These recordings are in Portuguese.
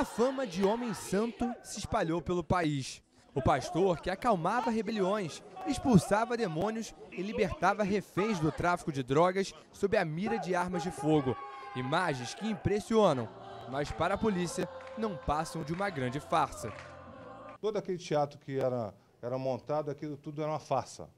a fama de homem santo se espalhou pelo país. O pastor que acalmava rebeliões, expulsava demônios e libertava reféns do tráfico de drogas sob a mira de armas de fogo. Imagens que impressionam, mas para a polícia não passam de uma grande farsa. Todo aquele teatro que era, era montado, aquilo tudo era uma farsa.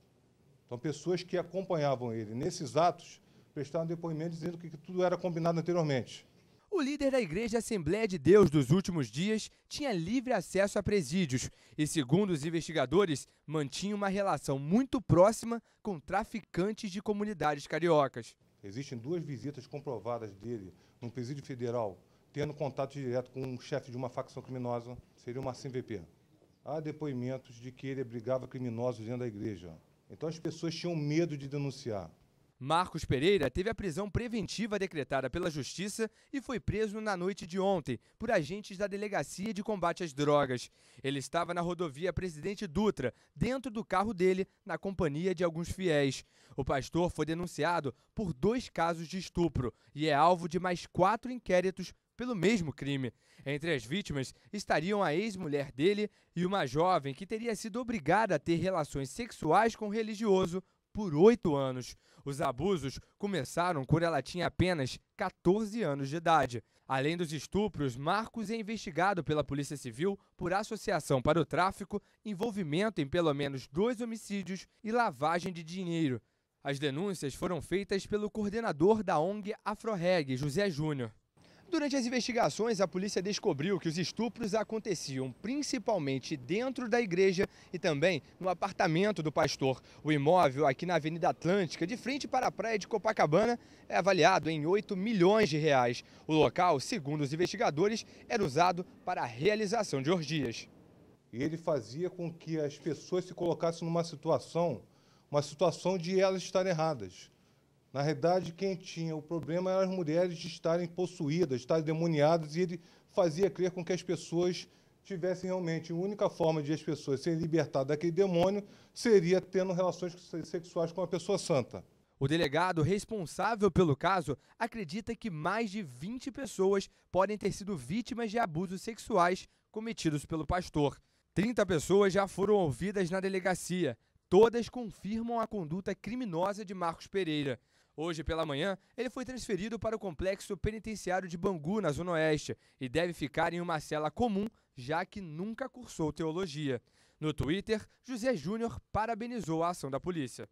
Então, pessoas que acompanhavam ele nesses atos prestaram depoimento dizendo que tudo era combinado anteriormente. O líder da Igreja Assembleia de Deus dos últimos dias tinha livre acesso a presídios e, segundo os investigadores, mantinha uma relação muito próxima com traficantes de comunidades cariocas. Existem duas visitas comprovadas dele no presídio federal, tendo contato direto com um chefe de uma facção criminosa, seria o Marcinho VP. Há depoimentos de que ele abrigava criminosos dentro da igreja. Então as pessoas tinham medo de denunciar. Marcos Pereira teve a prisão preventiva decretada pela Justiça e foi preso na noite de ontem por agentes da Delegacia de Combate às Drogas. Ele estava na rodovia Presidente Dutra, dentro do carro dele, na companhia de alguns fiéis. O pastor foi denunciado por dois casos de estupro e é alvo de mais quatro inquéritos pelo mesmo crime. Entre as vítimas estariam a ex-mulher dele e uma jovem que teria sido obrigada a ter relações sexuais com o religioso por oito anos. Os abusos começaram quando ela tinha apenas 14 anos de idade. Além dos estupros, Marcos é investigado pela Polícia Civil por associação para o tráfico, envolvimento em pelo menos dois homicídios e lavagem de dinheiro. As denúncias foram feitas pelo coordenador da ONG Afroreg, José Júnior. Durante as investigações, a polícia descobriu que os estupros aconteciam principalmente dentro da igreja e também no apartamento do pastor. O imóvel aqui na Avenida Atlântica, de frente para a praia de Copacabana, é avaliado em 8 milhões de reais. O local, segundo os investigadores, era usado para a realização de orgias. Ele fazia com que as pessoas se colocassem numa situação, uma situação de elas estarem erradas. Na realidade, quem tinha o problema eram as mulheres de estarem possuídas, de estarem demoniadas, e ele fazia crer com que as pessoas tivessem realmente a única forma de as pessoas serem libertadas daquele demônio seria tendo relações sexuais com uma pessoa santa. O delegado responsável pelo caso acredita que mais de 20 pessoas podem ter sido vítimas de abusos sexuais cometidos pelo pastor. 30 pessoas já foram ouvidas na delegacia. Todas confirmam a conduta criminosa de Marcos Pereira. Hoje pela manhã, ele foi transferido para o complexo penitenciário de Bangu, na Zona Oeste, e deve ficar em uma cela comum, já que nunca cursou teologia. No Twitter, José Júnior parabenizou a ação da polícia.